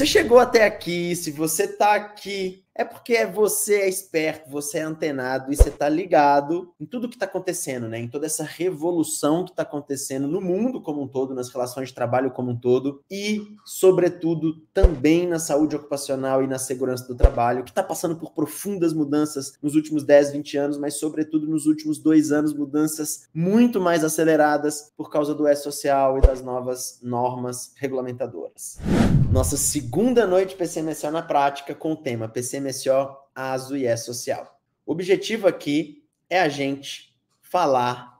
você chegou até aqui, se você está aqui é porque você é esperto, você é antenado e você está ligado em tudo que está acontecendo, né? Em toda essa revolução que está acontecendo no mundo como um todo, nas relações de trabalho como um todo e, sobretudo, também na saúde ocupacional e na segurança do trabalho, que está passando por profundas mudanças nos últimos 10, 20 anos, mas, sobretudo, nos últimos dois anos, mudanças muito mais aceleradas por causa do E-Social e das novas normas regulamentadoras. Nossa segunda noite PCMSA na prática com o tema PCMSA NSO, ASO e E-Social. O objetivo aqui é a gente falar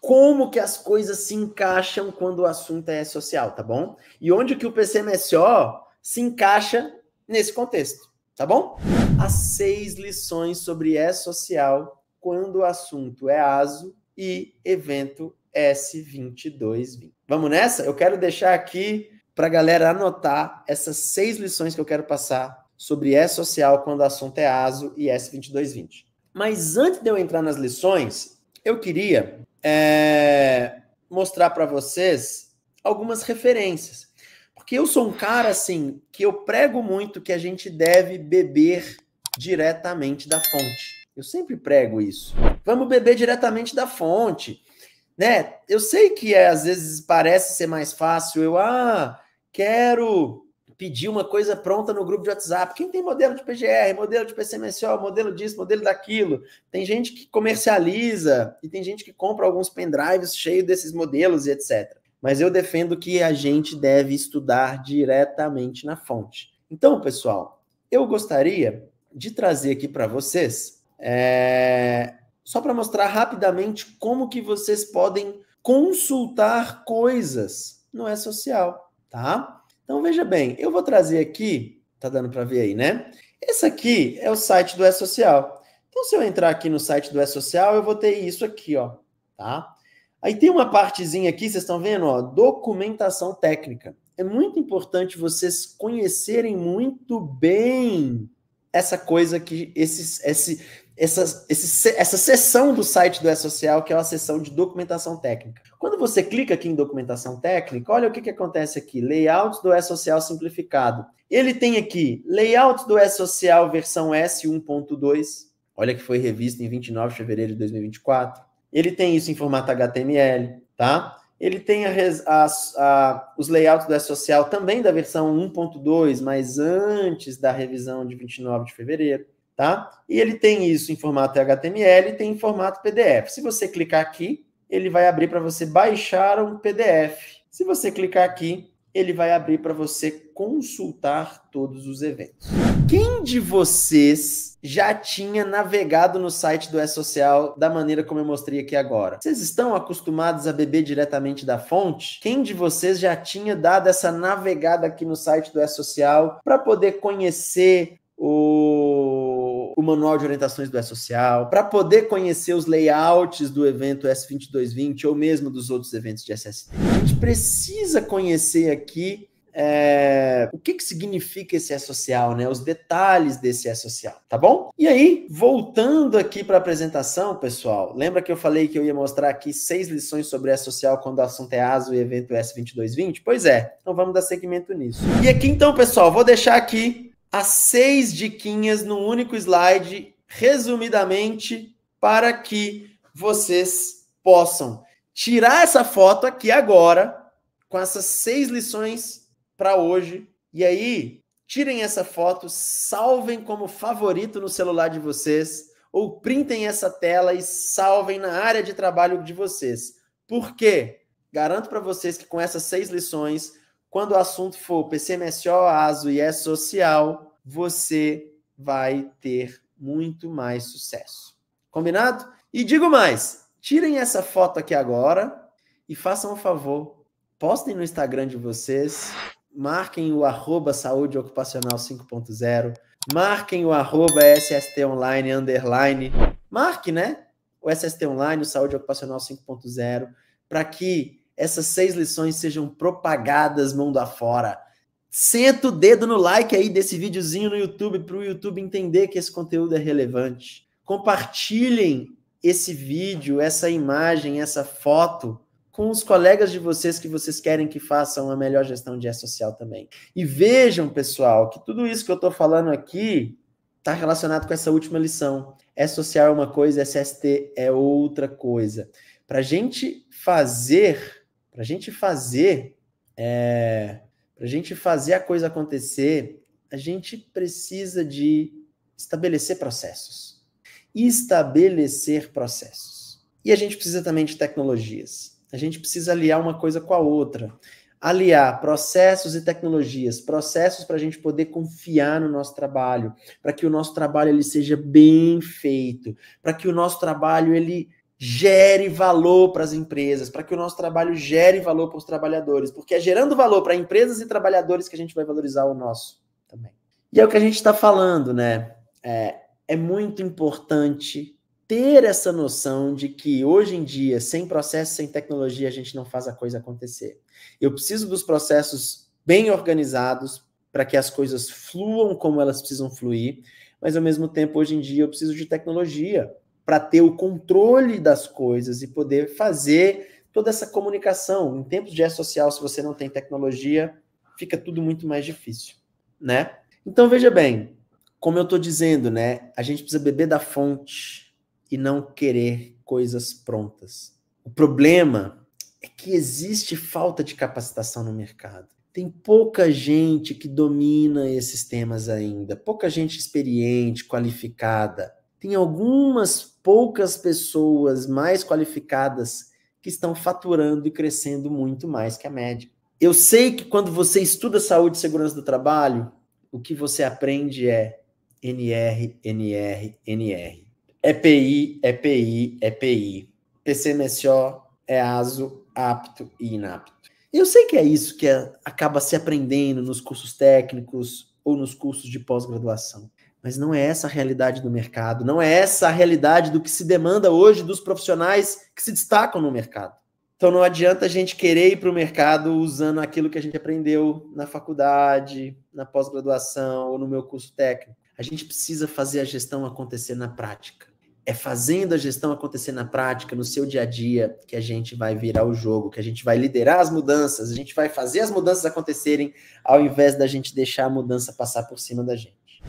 como que as coisas se encaixam quando o assunto é social, tá bom? E onde que o PCMSO se encaixa nesse contexto, tá bom? As seis lições sobre E-Social quando o assunto é ASO e evento S2220. Vamos nessa? Eu quero deixar aqui para a galera anotar essas seis lições que eu quero passar sobre E social quando o assunto é ASO e S2220. Mas antes de eu entrar nas lições, eu queria é, mostrar para vocês algumas referências. Porque eu sou um cara assim que eu prego muito que a gente deve beber diretamente da fonte. Eu sempre prego isso. Vamos beber diretamente da fonte, né? Eu sei que é, às vezes parece ser mais fácil. Eu ah, quero pedir uma coisa pronta no grupo de WhatsApp. Quem tem modelo de PGR, modelo de PCMSO, modelo disso, modelo daquilo? Tem gente que comercializa e tem gente que compra alguns pendrives cheios desses modelos e etc. Mas eu defendo que a gente deve estudar diretamente na fonte. Então, pessoal, eu gostaria de trazer aqui para vocês é... só para mostrar rapidamente como que vocês podem consultar coisas no E-Social, é tá? Então veja bem, eu vou trazer aqui, tá dando para ver aí, né? Esse aqui é o site do E-Social. Então se eu entrar aqui no site do E-Social, eu vou ter isso aqui, ó, tá? Aí tem uma partezinha aqui, vocês estão vendo, ó, documentação técnica. É muito importante vocês conhecerem muito bem essa coisa que esse, esse essa, esse, essa seção do site do E-Social, que é uma seção de documentação técnica. Quando você clica aqui em documentação técnica, olha o que, que acontece aqui: layout do E-Social simplificado. Ele tem aqui layout do E-Social versão S1.2. Olha que foi revista em 29 de fevereiro de 2024. Ele tem isso em formato HTML, tá? Ele tem a, a, a, os layouts do E-Social também da versão 1.2, mas antes da revisão de 29 de fevereiro tá? E ele tem isso em formato HTML e tem em formato PDF. Se você clicar aqui, ele vai abrir para você baixar um PDF. Se você clicar aqui, ele vai abrir para você consultar todos os eventos. Quem de vocês já tinha navegado no site do E-Social da maneira como eu mostrei aqui agora? Vocês estão acostumados a beber diretamente da fonte? Quem de vocês já tinha dado essa navegada aqui no site do E-Social para poder conhecer o o manual de orientações do E-Social, para poder conhecer os layouts do evento S2220 ou mesmo dos outros eventos de SST. A gente precisa conhecer aqui é, o que, que significa esse E-Social, né? Os detalhes desse E-Social, tá bom? E aí, voltando aqui para a apresentação, pessoal, lembra que eu falei que eu ia mostrar aqui seis lições sobre E-Social quando o assunto é ASO e evento S2220? Pois é, então vamos dar seguimento nisso. E aqui então, pessoal, vou deixar aqui as seis diquinhas no único slide, resumidamente, para que vocês possam tirar essa foto aqui agora, com essas seis lições para hoje. E aí, tirem essa foto, salvem como favorito no celular de vocês, ou printem essa tela e salvem na área de trabalho de vocês. Por quê? Garanto para vocês que com essas seis lições quando o assunto for PCMSO, ASO e é social, você vai ter muito mais sucesso. Combinado? E digo mais, tirem essa foto aqui agora e façam um favor, postem no Instagram de vocês, marquem o arroba saúde ocupacional 5.0, marquem o arroba SST online, underline, marque, né? O SST online, o saúde ocupacional 5.0, para que essas seis lições sejam propagadas mundo afora. Senta o dedo no like aí desse videozinho no YouTube para o YouTube entender que esse conteúdo é relevante. Compartilhem esse vídeo, essa imagem, essa foto com os colegas de vocês que vocês querem que façam a melhor gestão de e social também. E vejam, pessoal, que tudo isso que eu estou falando aqui está relacionado com essa última lição. E social é uma coisa, SST é outra coisa. Para a gente fazer para a gente fazer, é, para a gente fazer a coisa acontecer, a gente precisa de estabelecer processos. Estabelecer processos. E a gente precisa também de tecnologias. A gente precisa aliar uma coisa com a outra. Aliar processos e tecnologias, processos para a gente poder confiar no nosso trabalho, para que o nosso trabalho ele seja bem feito, para que o nosso trabalho ele gere valor para as empresas, para que o nosso trabalho gere valor para os trabalhadores, porque é gerando valor para empresas e trabalhadores que a gente vai valorizar o nosso também. E é o que a gente está falando, né? É, é muito importante ter essa noção de que hoje em dia, sem processo, sem tecnologia, a gente não faz a coisa acontecer. Eu preciso dos processos bem organizados para que as coisas fluam como elas precisam fluir, mas ao mesmo tempo, hoje em dia, eu preciso de tecnologia para ter o controle das coisas e poder fazer toda essa comunicação. Em tempos de social, se você não tem tecnologia, fica tudo muito mais difícil, né? Então veja bem, como eu estou dizendo, né? A gente precisa beber da fonte e não querer coisas prontas. O problema é que existe falta de capacitação no mercado. Tem pouca gente que domina esses temas ainda, pouca gente experiente, qualificada tem algumas poucas pessoas mais qualificadas que estão faturando e crescendo muito mais que a média. Eu sei que quando você estuda saúde e segurança do trabalho, o que você aprende é NR, NR, NR. EPI, é EPI, é EPI. É PCMSO, EASO, apto e inapto. Eu sei que é isso que é, acaba se aprendendo nos cursos técnicos ou nos cursos de pós-graduação. Mas não é essa a realidade do mercado, não é essa a realidade do que se demanda hoje dos profissionais que se destacam no mercado. Então não adianta a gente querer ir para o mercado usando aquilo que a gente aprendeu na faculdade, na pós-graduação ou no meu curso técnico. A gente precisa fazer a gestão acontecer na prática. É fazendo a gestão acontecer na prática, no seu dia a dia, que a gente vai virar o jogo, que a gente vai liderar as mudanças, a gente vai fazer as mudanças acontecerem, ao invés da gente deixar a mudança passar por cima da gente.